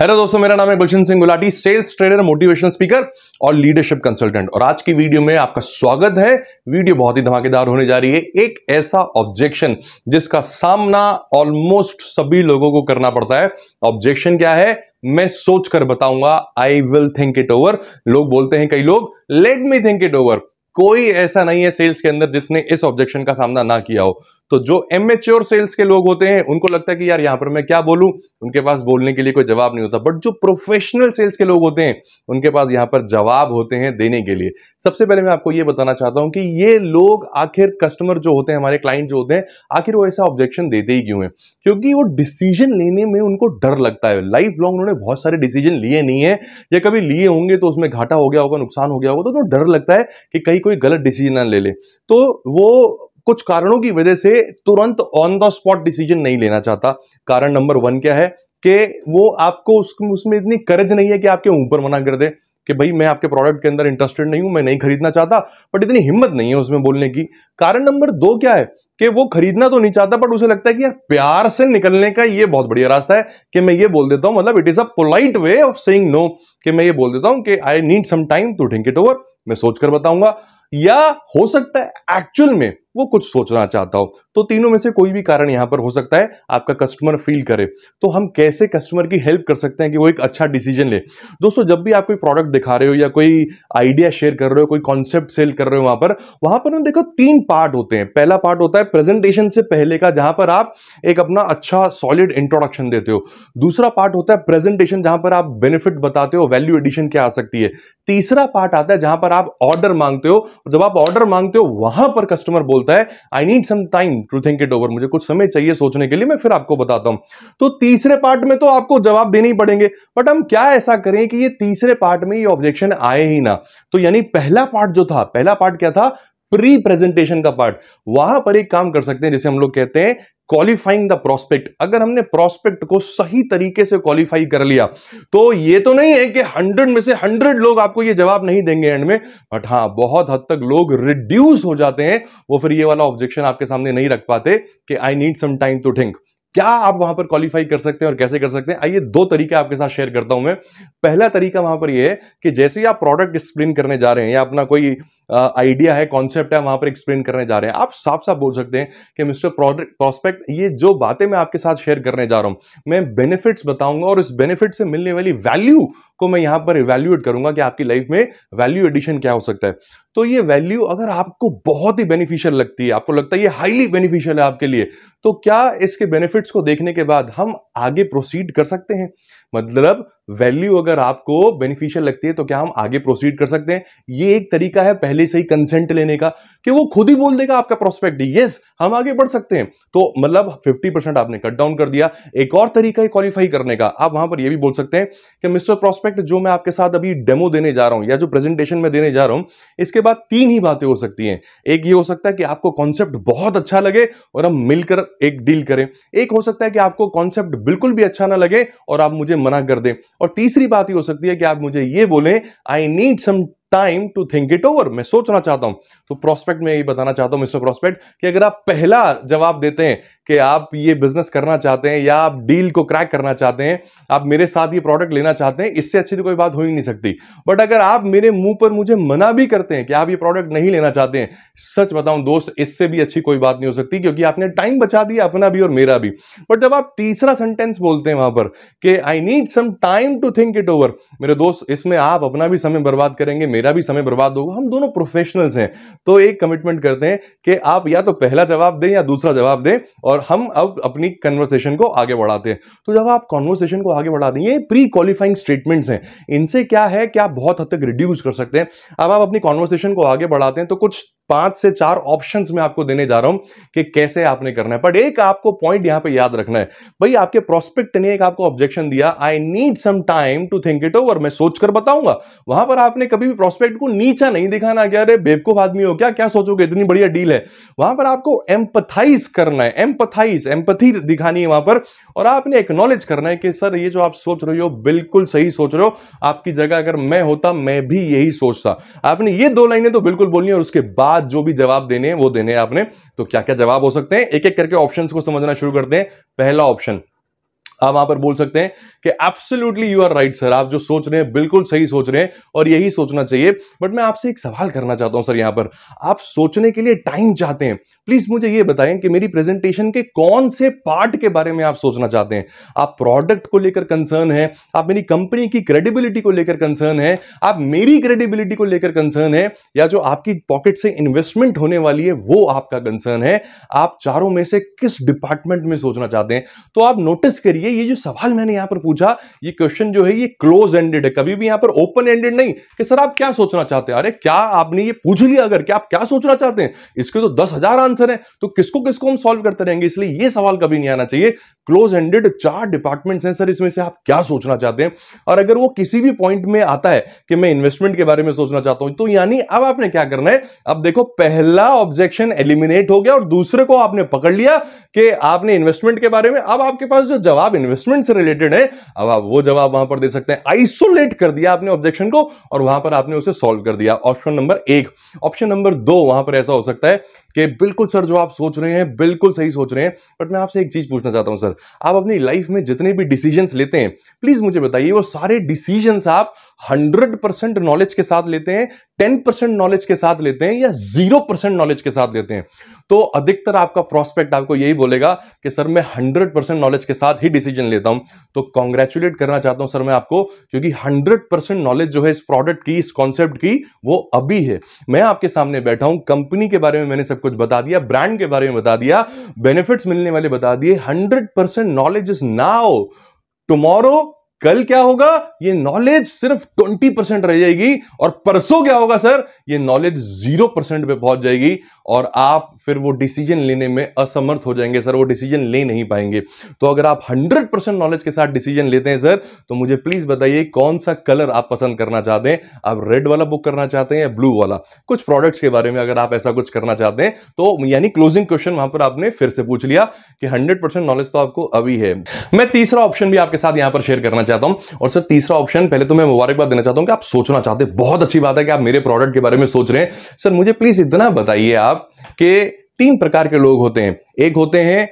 hello दोस्तों मेरा नाम है Gulshan Singh Gulati sales trainer motivational speaker और लीडरशिप कंसल्टेंट और आज की वीडियो में आपका स्वागत है वीडियो बहुत ही धमाकेदार होने जा रही है एक ऐसा ऑब्जेक्शन जिसका सामना ऑलमोस्ट सभी लोगों को करना पड़ता है ऑब्जेक्शन क्या है मैं सोच कर बताऊंगा I will think it over लोग बोलते हैं कई लोग let me think it over कोई ऐसा नहीं है सेल्स के अंदर जिसने इस ऑब्जेक्शन का सामना ना किया हो तो जो एमेच्योर सेल्स के लोग होते हैं उनको लगता है कि यार यहाँ पर मैं क्या बोलूँ उनके पास बोलने के लिए कोई जवाब नहीं होता बट जो प्रोफेशनल सेल्स के लोग होते हैं उनके पास यहाँ पर जवाब होते हैं देने के लिए सबसे पहले मैं आपको ये बताना चाहता हूँ कि ये लोग आखिर कस्टमर जो होते हैं हमारे क्लाइंट जो होते हैं आखिर वो ऐसा ऑब्जेक्शन देते ही क्यों है क्योंकि वो डिसीजन लेने में उनको डर लगता है लाइफ लॉन्ग उन्होंने बहुत सारे डिसीजन लिए नहीं है या कभी लिए होंगे तो उसमें घाटा हो गया होगा नुकसान हो गया होगा तो डर लगता है कि कहीं कोई गलत डिसीजन ना ले ले तो वो कुछ कारणों की वजह से तुरंत ऑन द स्पॉट डिसीजन नहीं लेना चाहता कारण नंबर वन क्या है कि वो आपको उसमें इतनी करज नहीं है कि आपके ऊपर मना कर दे कि भाई मैं आपके प्रोडक्ट के अंदर इंटरेस्टेड नहीं हूं मैं नहीं खरीदना चाहता बट इतनी हिम्मत नहीं है उसमें बोलने की कारण नंबर दो क्या है कि वो खरीदना तो नहीं चाहता बट उसे लगता है कि यार प्यार से निकलने का ये बहुत बढ़िया रास्ता है कि मैं ये बोल देता हूं मतलब it is a polite way of saying no कि मैं ये बोल देता हूं कि I need some time to think it over मैं सोचकर बताऊंगा या हो सकता है एक्चुअल में वो कुछ सोचना चाहता हो तो तीनों में से कोई भी कारण यहां पर हो सकता है आपका कस्टमर फील करे तो हम कैसे कस्टमर की हेल्प कर सकते हैं कि वो एक अच्छा डिसीजन ले दोस्तों जब भी आप कोई प्रोडक्ट दिखा रहे हो या कोई आइडिया शेयर कर रहे हो कोई कॉन्सेप्ट सेल कर रहे हो वहां पर वहां पर देखो तीन पार्ट होते हैं पहला पार्ट होता है प्रेजेंटेशन से पहले का जहां पर आप एक अपना अच्छा सॉलिड इंट्रोडक्शन देते हो दूसरा पार्ट होता है प्रेजेंटेशन जहां पर आप बेनिफिट बताते हो वैल्यू एडिशन क्या आ सकती है तीसरा पार्ट आता है जहां पर आप ऑर्डर मांगते हो जब आप ऑर्डर मांगते हो वहां पर कस्टमर बोल बोलता है I need some time to think it over मुझे कुछ समय चाहिए सोचने के लिए मैं फिर आपको बताता हूं तो तीसरे पार्ट में तो आपको जवाब देने ही पड़ेंगे बट हम क्या ऐसा करें कि ये तीसरे पार्ट में ये ऑब्जेक्शन आए ही ना तो यानी पहला पार्ट जो था पहला पार्ट क्या था प्री प्रेजेंटेशन का पार्ट वहां पर एक काम कर सकते हैं जिसे हम लोग कहते हैं क्वालिफाइंग द प्रोस्पेक्ट अगर हमने प्रोस्पेक्ट को सही तरीके से क्वालिफाई कर लिया तो ये तो नहीं है कि हंड्रेड में से हंड्रेड लोग आपको ये जवाब नहीं देंगे एंड में बट हाँ बहुत हद तक लोग रिड्यूस हो जाते हैं वो फिर ये वाला ऑब्जेक्शन आपके सामने नहीं रख पाते कि I need some time to think क्या आप वहां पर क्वालिफाई कर सकते हैं और कैसे कर सकते हैं आइए दो तरीके आपके साथ शेयर करता हूं मैं पहला तरीका वहां पर यह है कि जैसे ही आप प्रोडक्ट एक्सप्लेन करने जा रहे हैं या अपना कोई आइडिया है कॉन्सेप्ट है वहां पर एक्सप्लेन करने जा रहे हैं आप साफ साफ बोल सकते हैं कि मिस्टर प्रोडक्ट प्रोस्पेक्ट ये जो बातें मैं आपके साथ शेयर करने जा रहा हूं मैं बेनिफिट्स बताऊंगा और इस बेनिफिट से मिलने वाली वैल्यू को मैं यहां पर इवेल्यूएट करूंगा कि आपकी लाइफ में वैल्यू एडिशन क्या हो सकता है तो ये वैल्यू अगर आपको बहुत ही बेनिफिशियल लगती है आपको लगता है ये हाईली बेनिफिशियल है आपके लिए तो क्या इसके बेनिफिट्स को देखने के बाद हम आगे प्रोसीड कर सकते हैं मतलब वैल्यू अगर आपको बेनिफिशियल लगती है तो क्या हम आगे प्रोसीड कर सकते हैं ये एक तरीका है पहले से ही कंसेंट लेने का कि वो खुद ही बोल देगा आपका प्रोस्पेक्ट यस हम आगे बढ़ सकते हैं तो मतलब 50 परसेंट आपने कट डाउन कर दिया एक और तरीका है क्वालिफाई करने का आप वहां पर ये भी बोल सकते हैं कि मिस्टर प्रोस्पेक्ट जो मैं आपके साथ अभी डेमो देने जा रहा हूं या जो प्रेजेंटेशन में देने जा रहा हूं इसके बाद तीन ही बातें हो सकती हैं एक ये हो सकता है कि आपको कॉन्सेप्ट बहुत अच्छा लगे और हम मिलकर एक डील करें एक हो सकता है कि आपको कॉन्सेप्ट बिल्कुल भी अच्छा ना लगे और आप मुझे मना कर दें और तीसरी बात ये हो सकती है कि आप मुझे ये बोलें I need some time to think it over मैं सोचना चाहता हूं तो प्रोस्पेक्ट में यही बताना चाहता हूं मिस्टर प्रोस्पेक्ट कि अगर आप पहला जवाब देते हैं कि आप ये बिजनेस करना चाहते हैं या आप डील को क्रैक करना चाहते हैं आप मेरे साथ ये प्रोडक्ट लेना चाहते हैं इससे अच्छी तो कोई बात हो ही नहीं सकती बट अगर आप मेरे मुंह पर मुझे मना भी करते हैं कि आप ये प्रोडक्ट नहीं लेना चाहते हैं सच बताऊं दोस्त इससे भी अच्छी कोई बात नहीं हो सकती क्योंकि आपने टाइम बचा दिया अपना भी और मेरा भी बट जब आप तीसरा सेंटेंस बोलते हैं वहां पर कि I need some time to think it over मेरे दोस्त इसमें आप अपना भी समय बर्बाद करेंगे मेरा भी समय बर्बाद होगा हम दोनों प्रोफेशनल्स हैं तो एक कमिटमेंट करते हैं कि आप या तो पहला जवाब दें या दूसरा जवाब दें और हम अब अपनी कन्वर्सेशन को आगे बढ़ाते हैं तो जब आप कॉन्वर्सेशन को आगे बढ़ा दें ये प्री क्वालिफाइंग स्टेटमेंट्स हैं इनसे क्या है कि आप बहुत हद तक रिड्यूस कर सकते हैं अब आप अपनी कॉन्वर्सेशन को आगे बढ़ाते हैं तो कुछ पांच से चार ऑप्शंस में आपको देने जा रहा हूं कि कैसे आपने करना है बट एक आपको पॉइंट यहां पे याद रखना है भाई आपके प्रोस्पेक्ट ने एक आपको ऑब्जेक्शन दिया I need some time to think it over मैं सोचकर बताऊंगा वहां पर आपने कभी भी प्रोस्पेक्ट को नीचा नहीं दिखाना क्या अरे बेवकूफ आदमी हो क्या क्या सोचोगे इतनी बढ़िया डील है वहां पर आपको एम्पथाइज करना है एम्पथाइज एम्पथी दिखानी है वहां पर और आपने एक्नोलेज करना है कि सर ये जो आप सोच रहे हो बिल्कुल सही सोच रहे हो आपकी जगह अगर मैं होता मैं भी यही सोचता आपने ये दो लाइनें तो बिल्कुल बोलनी है और उसके बाद बाद जो भी जवाब देने वो देने आपने तो क्या क्या जवाब हो सकते हैं एक एक करके ऑप्शन को समझना शुरू करते हैं पहला ऑप्शन आप वहां पर बोल सकते हैं कि absolutely you are right sir आप जो सोच रहे हैं बिल्कुल सही सोच रहे हैं और यही सोचना चाहिए बट मैं आपसे एक सवाल करना चाहता हूं सर यहां पर आप सोचने के लिए टाइम चाहते हैं प्लीज मुझे ये बताएं कि मेरी प्रेजेंटेशन के कौन से पार्ट के बारे में आप सोचना चाहते हैं आप प्रोडक्ट को लेकर कंसर्न है आप मेरी कंपनी की क्रेडिबिलिटी को लेकर कंसर्न है आप मेरी क्रेडिबिलिटी को लेकर कंसर्न है या जो आपकी पॉकेट से इन्वेस्टमेंट होने वाली है वो आपका कंसर्न है आप चारों में से किस डिपार्टमेंट में सोचना चाहते हैं तो आप नोटिस करिए ये जो सवाल मैंने यहां पर पूछा ये क्वेश्चन जो है ये क्लोज एंडेड है कभी भी यहां पर ओपन एंडेड नहीं कि सर आप क्या सोचना चाहते हैं अरे क्या आपने ये पूछ लिया अगर क्या आप क्या सोचना चाहते हैं इसके तो दस हजार आंसर आंसर है तो किसको किसको हम सॉल्व करते रहेंगे इसलिए ये सवाल कभी नहीं आना चाहिए क्लोज एंडेड चार डिपार्टमेंट्स हैं सर इसमें से आप क्या सोचना चाहते हैं और अगर वो किसी भी पॉइंट में आता है कि मैं इन्वेस्टमेंट के बारे में सोचना चाहता हूं तो यानी अब आपने क्या करना है अब देखो पहला ऑब्जेक्शन एलिमिनेट हो गया और दूसरे को आपने पकड़ लिया कि आपने इन्वेस्टमेंट के बारे में अब आपके पास जो जवाब इन्वेस्टमेंट से रिलेटेड है अब आप वो जवाब वहां पर दे सकते हैं आइसोलेट कर दिया आपने ऑब्जेक्शन को और वहां पर आपने उसे सॉल्व कर दिया ऑप्शन नंबर एक ऑप्शन नंबर दो वहां पर ऐसा हो सकता है कि बिल्कुल सर जो आप सोच रहे हैं बिल्कुल सही सोच रहे हैं बट मैं आपसे एक चीज़ पूछना चाहता हूं सर आप अपनी लाइफ में जितने भी डिसीजन लेते हैं प्लीज़ मुझे बताइए वो सारे डिसीजन आप हंड्रेड परसेंट नॉलेज के साथ लेते हैं टेन परसेंट नॉलेज के साथ लेते हैं या जीरो परसेंट नॉलेज के साथ लेते हैं तो अधिकतर आपका प्रोस्पेक्ट आपको यही बोलेगा कि सर मैं हंड्रेड परसेंट नॉलेज के साथ ही डिसीजन लेता हूं तो कॉन्ग्रेचुलेट करना चाहता हूं सर मैं आपको क्योंकि हंड्रेड परसेंट नॉलेज जो है इस प्रोडक्ट की इस कॉन्सेप्ट की वो अभी है मैं आपके सामने बैठा हूं कंपनी के बारे में मैंने सब कुछ बता दिया ब्रांड के बारे में बता दिया बेनिफिट्स मिलने वाले बता दिए hundred knowledge is now tomorrow कल क्या होगा ये नॉलेज सिर्फ ट्वेंटी परसेंट रह जाएगी और परसों क्या होगा सर ये नॉलेज जीरो परसेंट पे पहुंच जाएगी और आप फिर वो डिसीजन लेने में असमर्थ हो जाएंगे सर वो डिसीजन ले नहीं पाएंगे तो अगर आप हंड्रेड परसेंट नॉलेज के साथ डिसीजन लेते हैं सर तो मुझे प्लीज बताइए कौन सा कलर आप पसंद करना चाहते हैं आप रेड वाला बुक करना चाहते हैं या ब्लू वाला कुछ प्रोडक्ट्स के बारे में अगर आप ऐसा कुछ करना चाहते हैं तो यानी क्लोजिंग क्वेश्चन वहां पर आपने फिर से पूछ लिया कि हंड्रेड नॉलेज तो आपको अभी है मैं तीसरा ऑप्शन भी आपके साथ यहां पर शेयर करना चाहता हूं और सर तीसरा ऑप्शन पहले तो मैं मुबारकबाद देना चाहता हूं कि आप सोचना चाहते हैं बहुत अच्छी बात है कि आप मेरे प्रोडक्ट के बारे में सोच रहे हैं सर मुझे प्लीज़ इतना बताइए आप कि तीन प्रकार के लोग होते हैं एक होते हैं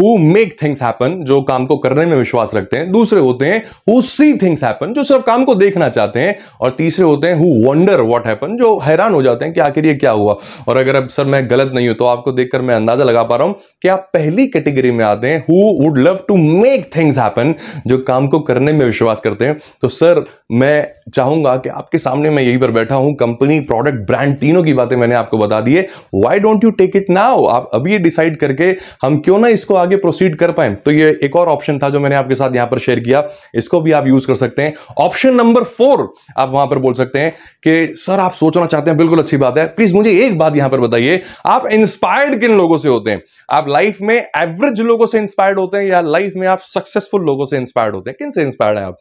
हु मेक थिंग्स हैपन जो काम को करने में विश्वास रखते हैं दूसरे होते हैं हु सी थिंग्स हैपन जो सिर्फ काम को देखना चाहते हैं और तीसरे होते हैं हु वंडर व्हाट हैपन जो हैरान हो जाते हैं कि आखिर ये क्या हुआ और अगर अब सर मैं गलत नहीं हूं तो आपको देखकर मैं अंदाजा लगा पा रहा हूं कि आप पहली कैटेगरी में आते हैं who would love to make things happen जो काम को करने में विश्वास करते हैं तो सर मैं चाहूंगा कि आपके सामने मैं यहीं पर बैठा हूं कंपनी प्रोडक्ट ब्रांड तीनों की बातें मैंने आपको बता दी है why don't you take it now आप अभी ये डिसाइड करके हम क्यों ना इसको आगे आगे प्रोसीड कर पाए तो ये एक और ऑप्शन था जो मैंने आपके साथ यहां पर शेयर किया इसको भी आप यूज कर सकते हैं ऑप्शन नंबर फोर आप वहां पर बोल सकते हैं कि सर आप सोचना चाहते हैं बिल्कुल अच्छी बात है प्लीज मुझे एक बात यहां पर बताइए आप इंस्पायर्ड किन लोगों से होते हैं आप लाइफ में एवरेज लोगों से इंस्पायर्ड होते हैं या लाइफ में आप सक्सेसफुल लोगों से इंस्पायर्ड होते हैं किन से इंस्पायर्ड है आप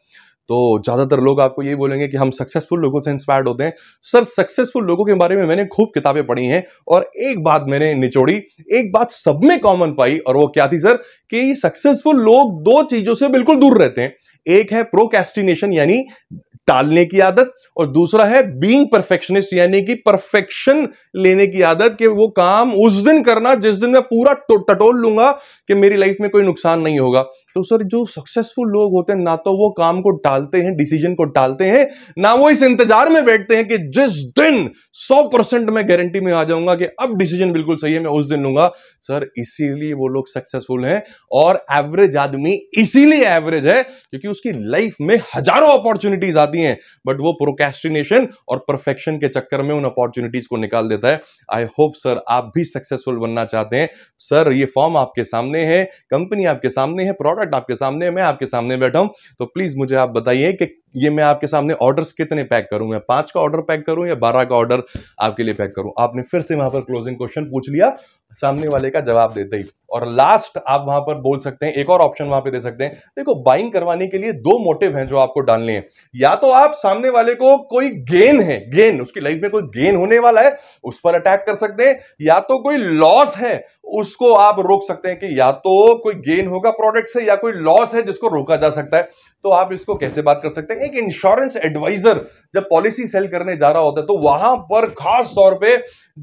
तो ज़्यादातर लोग आपको ये बोलेंगे कि हम सक्सेसफुल लोगों से इंस्पायर्ड होते हैं सर सक्सेसफुल लोगों के बारे में मैंने खूब किताबें पढ़ी हैं और एक बात मैंने निचोड़ी एक बात सब में कॉमन पाई और वो क्या थी सर कि सक्सेसफुल लोग दो चीज़ों से बिल्कुल दूर रहते हैं एक है प्रोकेस्टिनेशन यानी टालने की आदत और दूसरा है बीइंग परफेक्शनिस्ट यानी कि परफेक्शन लेने की आदत कि वो काम उस दिन करना जिस दिन मैं पूरा टटोल लूंगा कि मेरी लाइफ में कोई नुकसान नहीं होगा तो सर जो सक्सेसफुल लोग होते हैं ना तो वो काम को टालते हैं डिसीजन को टालते हैं ना वो इस इंतजार में बैठते हैं कि जिस दिन सौ परसेंट मैं गारंटी में आ जाऊंगा कि अब डिसीजन बिल्कुल सही है मैं उस दिन लूंगा सर इसीलिए वो लोग सक्सेसफुल हैं और एवरेज आदमी इसीलिए एवरेज है क्योंकि उसकी लाइफ में हजारों अपॉर्चुनिटीज आती दी हैं बट वो प्रोकेस्टिनेशन और परफेक्शन के चक्कर में उन अपॉर्चुनिटीज को निकाल देता है आई होप सर आप भी सक्सेसफुल बनना चाहते हैं सर ये फॉर्म आपके सामने है कंपनी आपके सामने है प्रोडक्ट आपके सामने है मैं आपके सामने बैठा हूं तो प्लीज मुझे आप बताइए कि ये मैं आपके सामने ऑर्डर्स कितने पैक करूं मैं पांच का ऑर्डर पैक करूं या बारह का ऑर्डर आपके लिए पैक करूं आपने फिर से वहां पर क्लोजिंग क्वेश्चन पूछ लिया सामने वाले का जवाब देते ही और लास्ट आप वहां पर बोल सकते हैं एक और ऑप्शन वहां पे दे सकते हैं देखो बाइंग करवाने के लिए दो मोटिव हैं जो आपको डालने हैं या तो आप सामने वाले को कोई गेन है गेन उसकी लाइफ में कोई गेन होने वाला है उस पर अटैक कर सकते हैं या तो कोई लॉस है उसको आप रोक सकते हैं कि या तो कोई गेन होगा प्रोडक्ट से या कोई लॉस है जिसको रोका जा सकता है तो आप इसको कैसे बात कर सकते हैं एक इंश्योरेंस एडवाइजर जब पॉलिसी सेल करने जा रहा होता है तो वहां पर खास तौर पे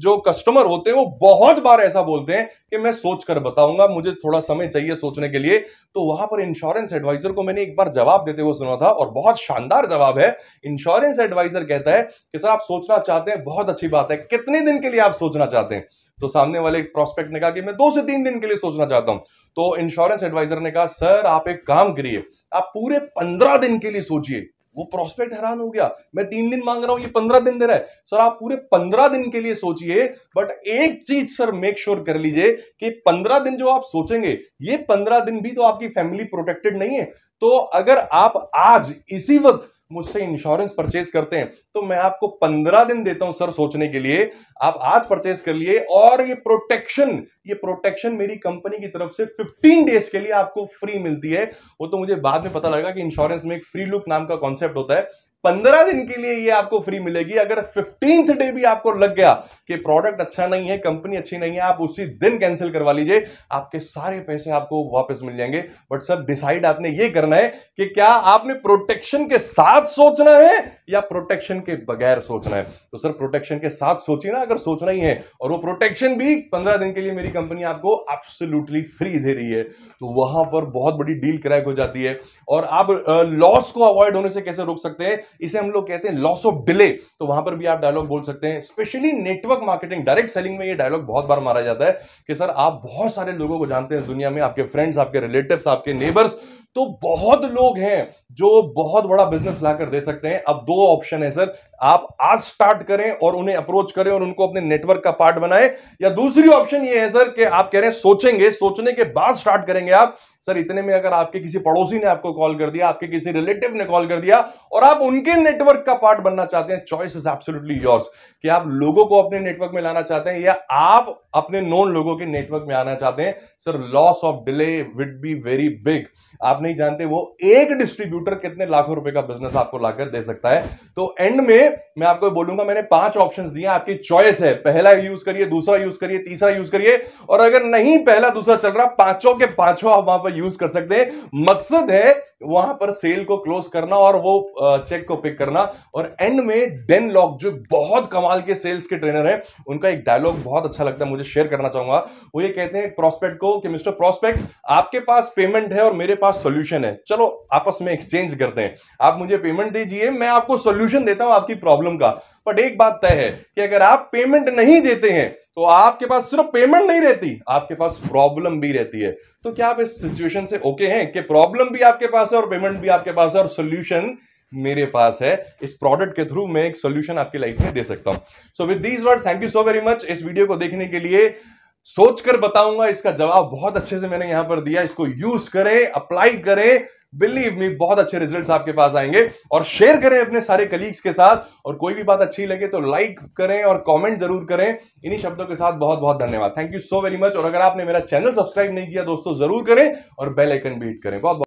जो कस्टमर होते हैं वो बहुत बार ऐसा बोलते हैं कि मैं सोच कर बता बताऊंगा मुझे थोड़ा समय चाहिए सोचने के लिए तो वहां पर इंश्योरेंस एडवाइजर को मैंने एक बार जवाब देते हुए सुना था और बहुत शानदार जवाब है इंश्योरेंस एडवाइजर कहता है कि सर आप सोचना चाहते हैं बहुत अच्छी बात है कितने दिन के लिए आप सोचना चाहते हैं तो सामने वाले एक प्रोस्पेक्ट ने कहा कि मैं दो से तीन दिन के लिए सोचना चाहता हूं तो इंश्योरेंस एडवाइजर ने कहा सर आप एक काम करिए आप पूरे पंद्रह दिन के लिए सोचिए वो प्रोस्पेक्ट हैरान हो गया मैं तीन दिन मांग रहा हूं ये पंद्रह दिन दे रहा है सर आप पूरे पंद्रह दिन के लिए सोचिए बट एक चीज सर मेक श्योर sure कर लीजिए कि पंद्रह दिन जो आप सोचेंगे ये पंद्रह दिन भी तो आपकी फैमिली प्रोटेक्टेड नहीं है तो अगर आप आज इसी वक्त मुझसे इंश्योरेंस परचेज करते हैं तो मैं आपको पंद्रह दिन देता हूं सर सोचने के लिए आप आज परचेज कर लिए और ये प्रोटेक्शन ये प्रोटेक्शन मेरी कंपनी की तरफ से 15 डेज के लिए आपको फ्री मिलती है वो तो मुझे बाद में पता लगा कि इंश्योरेंस में एक फ्री लुक नाम का कॉन्सेप्ट होता है पंद्रह दिन के लिए ये आपको फ्री मिलेगी अगर फिफ्टींथ डे भी आपको लग गया कि प्रोडक्ट अच्छा नहीं है कंपनी अच्छी नहीं है आप उसी दिन कैंसिल करवा लीजिए आपके सारे पैसे आपको वापस मिल जाएंगे बट सर डिसाइड आपने ये करना है कि क्या आपने प्रोटेक्शन के साथ सोचना है या प्रोटेक्शन के बगैर सोचना है तो सर प्रोटेक्शन के साथ सोचिए ना अगर सोचना ही है और वो प्रोटेक्शन भी पंद्रह दिन के लिए मेरी कंपनी आपको एब्सोल्युटली फ्री दे रही है तो वहां पर बहुत बड़ी डील क्रैक हो जाती है और आप लॉस को अवॉइड होने से कैसे रोक सकते हैं इसे हम लोग कहते हैं लॉस ऑफ डिले तो वहां पर भी आप डायलॉग बोल सकते हैं specially network marketing direct selling में ये डायलॉग बहुत बार मारा जाता है कि सर आप बहुत सारे लोगों को जानते हैं दुनिया में आपके फ्रेंड्स आपके रिलेटिव आपके नेबर्स तो बहुत लोग हैं जो बहुत बड़ा बिजनेस लाकर दे सकते हैं अब दो ऑप्शन है सर आप आज स्टार्ट करें और उन्हें अप्रोच करें और उनको अपने नेटवर्क का पार्ट बनाएं या दूसरी ऑप्शन ये है सर कि आप कह रहे हैं सोचेंगे सोचने के बाद स्टार्ट करेंगे आप सर इतने में अगर आपके किसी पड़ोसी ने आपको कॉल कर दिया आपके किसी रिलेटिव ने कॉल कर दिया और आप उनके नेटवर्क का पार्ट बनना चाहते हैं चॉइस इज एब्सोल्युटली योर्स कि आप लोगों को अपने नेटवर्क में लाना चाहते हैं या आप अपने नॉन लोगों के नेटवर्क में आना चाहते हैं sir loss of delay will be very big आप नहीं जानते वो एक डिस्ट्रीब्यूटर कितने लाखों रुपए का बिजनेस आपको लाकर दे सकता है तो एंड में मैं आपको बोलूंगा मैंने पांच ऑप्शंस दिए आपकी चॉइस है पहला यूज करिए दूसरा यूज करिए तीसरा यूज करिए और अगर नहीं पहला दूसरा चल रहा पांचों के पांचों आप वहां पर यूज कर सकते हैं मकसद है वहां पर सेल को क्लोज करना और वो चेक को पिक करना और एंड में डेन लॉक जो बहुत कमाल के सेल्स के ट्रेनर हैं उनका एक डायलॉग बहुत अच्छा लगता है मुझे शेयर करना चाहूंगा वो ये कहते हैं प्रोस्पेक्ट को कि मिस्टर प्रोस्पेक्ट आपके पास पेमेंट है और मेरे पास सोल्यूशन है चलो आपस में एक्सचेंज करते हैं आप मुझे पेमेंट दीजिए मैं आपको सोल्यूशन देता हूं आपकी प्रॉब्लम का बट एक बात तय है कि अगर आप पेमेंट नहीं देते हैं तो आपके पास सिर्फ पेमेंट नहीं रहती आपके पास प्रॉब्लम भी रहती है तो क्या आप इस सिचुएशन से ओके हैं कि प्रॉब्लम भी आपके पास है और पेमेंट भी आपके पास है और सोल्यूशन मेरे पास है इस प्रोडक्ट के थ्रू मैं एक सोल्यूशन आपकी लाइफ में दे सकता हूं so with these word thank you so very much इस वीडियो को देखने के लिए सोचकर बताऊंगा इसका जवाब बहुत अच्छे से मैंने यहां पर दिया इसको यूज करें अप्लाई करें बिलीव मी बहुत अच्छे रिजल्ट्स आपके पास आएंगे और शेयर करें अपने सारे कलीग्स के साथ और कोई भी बात अच्छी लगे तो लाइक करें और कमेंट जरूर करें इन्हीं शब्दों के साथ बहुत बहुत धन्यवाद thank you so very much और अगर आपने मेरा चैनल सब्सक्राइब नहीं किया दोस्तों जरूर करें और बेल आइकन भी हिट करें बहुत, बहुत